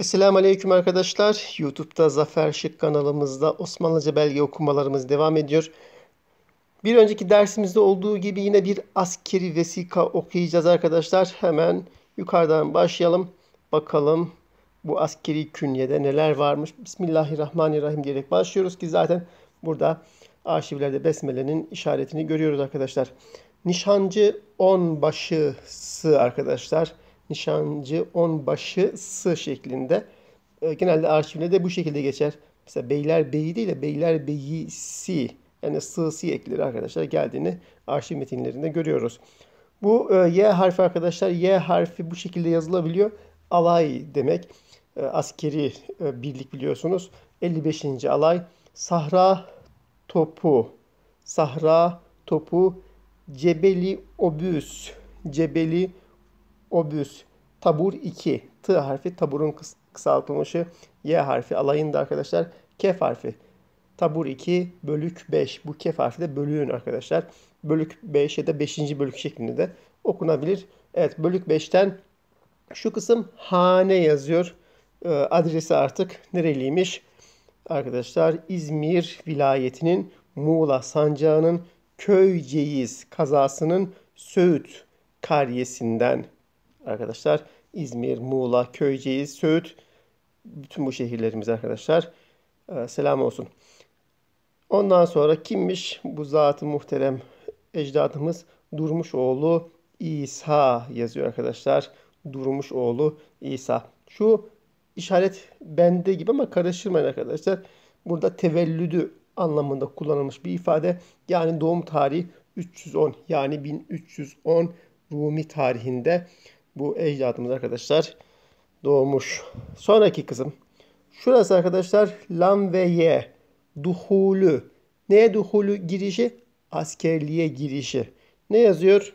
Esselamu Aleyküm arkadaşlar. YouTube'da Zafer Şık kanalımızda Osmanlıca belge okumalarımız devam ediyor. Bir önceki dersimizde olduğu gibi yine bir askeri vesika okuyacağız arkadaşlar. Hemen yukarıdan başlayalım. Bakalım bu askeri künyede neler varmış. Bismillahirrahmanirrahim diyerek başlıyoruz ki zaten burada arşivlerde besmelenin işaretini görüyoruz arkadaşlar. Nişancı onbaşısı arkadaşlar. Arkadaşlar nişancı onbaşı sı şeklinde. Ee, genelde arşivinde de bu şekilde geçer. Mesela beyler beyi değil de beyler beyisi yani sı si ekleri arkadaşlar geldiğini arşiv metinlerinde görüyoruz. Bu e, y harfi arkadaşlar y harfi bu şekilde yazılabiliyor. Alay demek. E, askeri e, birlik biliyorsunuz. 55. alay Sahra topu Sahra topu Cebeli obüs Cebeli obüs obüs, tabur 2. T harfi taburun kıs kısaltılmışı. Y harfi alayın arkadaşlar. Kef harfi. Tabur 2 bölük 5. Bu kef harfi de bölüğün arkadaşlar. Bölük 5 ya da 5. bölük şeklinde de okunabilir. Evet bölük 5'ten şu kısım hane yazıyor. Ee, adresi artık nereliymiş? Arkadaşlar İzmir vilayetinin Muğla Sancağı'nın Köyceğiz kazasının Söğüt karyesinden arkadaşlar. İzmir, Muğla, Köyceğiz, Söğüt bütün bu şehirlerimiz arkadaşlar. Ee, selam olsun. Ondan sonra kimmiş bu zatı muhterem ecdadımız Durmuş oğlu İsa yazıyor arkadaşlar. Durmuş oğlu İsa. Şu işaret bende gibi ama karıştırmayın arkadaşlar. Burada tevellüdü anlamında kullanılmış bir ifade. Yani doğum tarihi 310 yani 1310 Rumi tarihinde bu ecdadımız arkadaşlar doğmuş. Sonraki kızım. Şurası arkadaşlar lam ve ye. duhulu Neye duhulü girişi? Askerliğe girişi. Ne yazıyor?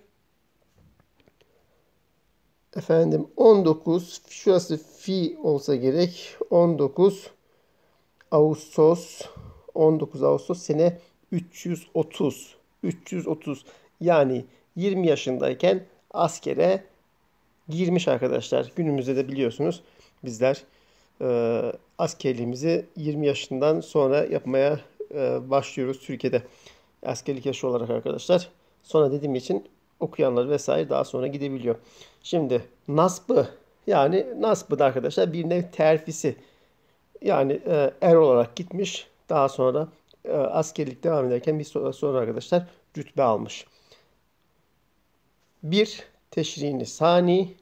Efendim 19 şurası fi olsa gerek. 19 Ağustos 19 Ağustos sene 330. 330 yani 20 yaşındayken askere girmiş arkadaşlar. Günümüzde de biliyorsunuz bizler e, askerliğimizi 20 yaşından sonra yapmaya e, başlıyoruz Türkiye'de. Askerlik yaşı olarak arkadaşlar. Sonra dediğim için okuyanlar vesaire daha sonra gidebiliyor. Şimdi nasbı yani nasbı da arkadaşlar bir nev terfisi. Yani e, er olarak gitmiş. Daha sonra e, askerlik devam ederken bir sonra, sonra arkadaşlar rütbe almış. Bir teşrini sani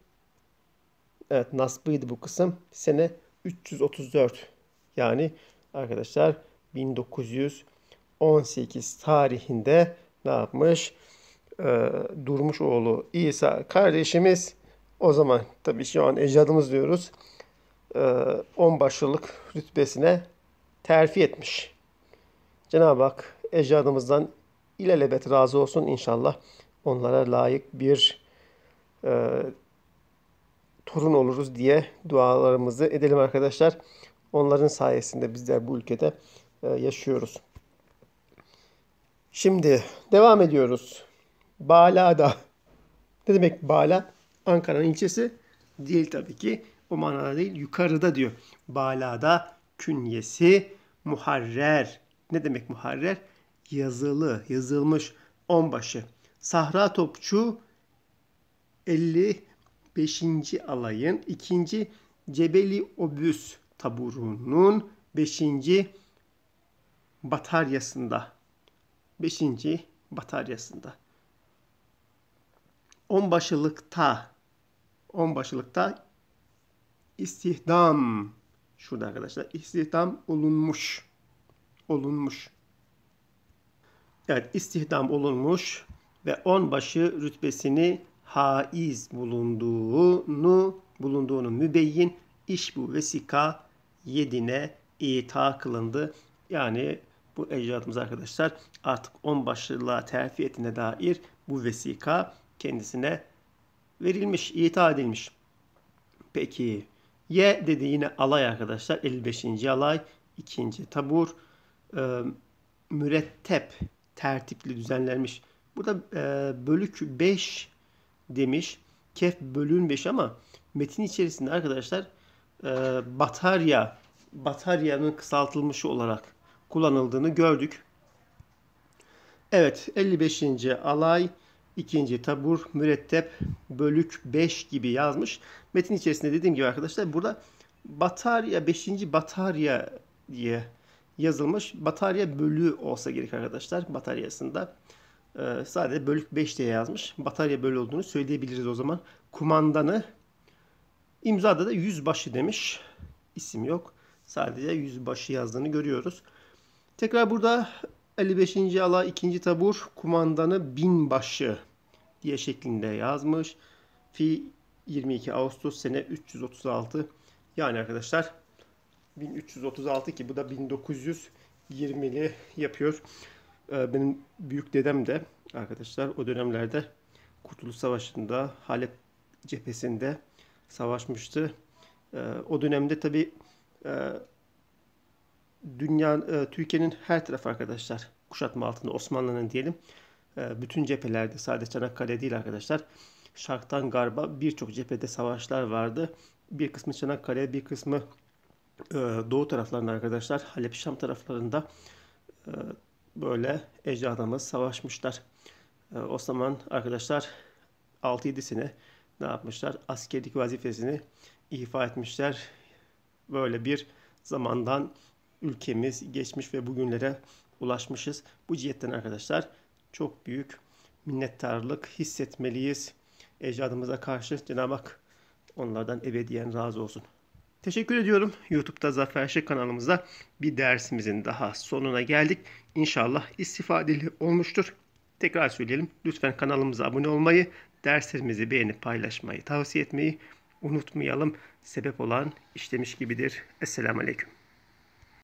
Evet nasbıydı bu kısım. Sene 334. Yani arkadaşlar 1918 tarihinde ne yapmış? Ee, Durmuşoğlu İsa kardeşimiz o zaman tabii şu an ecdadımız diyoruz. Ee, başlılık rütbesine terfi etmiş. Cenab-ı Hak ecdadımızdan ilelebet razı olsun inşallah. Onlara layık bir e, torun oluruz diye dualarımızı edelim arkadaşlar. Onların sayesinde bizler bu ülkede e, yaşıyoruz. Şimdi devam ediyoruz. Bala'da. Ne demek Bala? Ankara'nın ilçesi değil tabii ki. O manada değil. Yukarıda diyor. Bala'da künyesi muharrer. Ne demek muharrer? Yazılı, yazılmış onbaşı. Sahra Topçu 50 5. alayın 2. Cebeli Obüs taburunun 5. bataryasında 5. bataryasında onbaşılıkta, onbaşılıkta istihdam şurada arkadaşlar istihdam olunmuş olunmuş Evet istihdam olunmuş ve onbaşı rütbesini haiz bulunduğunu bulunduğunu mübeyyin iş bu vesika yedine ita kılındı. Yani bu ecdadımız arkadaşlar artık on başlılığa terfi etine dair bu vesika kendisine verilmiş, ita edilmiş. Peki Y dedi yine alay arkadaşlar 55. alay ikinci tabur e, mürettep tertipli düzenlenmiş. Burada e, bölük 5 demiş. kef bölüğün 5 ama metin içerisinde arkadaşlar e, batarya bataryanın kısaltılmışı olarak kullanıldığını gördük. Evet 55. alay 2. tabur mürettep bölük 5 gibi yazmış. Metin içerisinde dediğim gibi arkadaşlar burada batarya 5. batarya diye yazılmış. Batarya bölüğü olsa gerek arkadaşlar bataryasında. Ee, sadece bölük 5 diye yazmış. Batarya böyle olduğunu söyleyebiliriz o zaman. Kumandanı imzada da yüzbaşı demiş. İsim yok. Sadece yüzbaşı yazdığını görüyoruz. Tekrar burada 55. ala 2. tabur kumandanı binbaşı diye şeklinde yazmış. Fi 22 Ağustos sene 336. Yani arkadaşlar 1336 ki bu da 1920'li yapıyor. Ee, benim büyük dedem de arkadaşlar o dönemlerde Kurtuluş Savaşı'nda Halep cephesinde savaşmıştı. Ee, o dönemde tabi e, dünya e, Türkiye'nin her tarafı arkadaşlar kuşatma altında Osmanlı'nın diyelim e, bütün cephelerde sadece Çanakkale değil arkadaşlar şarktan garba birçok cephede savaşlar vardı. Bir kısmı Çanakkale, bir kısmı doğu taraflarında arkadaşlar Halep Şam taraflarında böyle ecdadımız savaşmışlar. Ee, o zaman arkadaşlar 6-7 sene ne yapmışlar? Askerlik vazifesini ifa etmişler. Böyle bir zamandan ülkemiz geçmiş ve bugünlere ulaşmışız. Bu cihetten arkadaşlar çok büyük minnettarlık hissetmeliyiz. Ecdadımıza karşı Cenab-ı Hak onlardan ebediyen razı olsun. Teşekkür ediyorum. YouTube'da Zafer Şık kanalımızda bir dersimizin daha sonuna geldik. İnşallah istifadeli olmuştur. Tekrar söyleyelim. Lütfen kanalımıza abone olmayı, derslerimizi beğenip paylaşmayı, tavsiye etmeyi unutmayalım. Sebep olan işlemiş gibidir. Esselamu Aleyküm.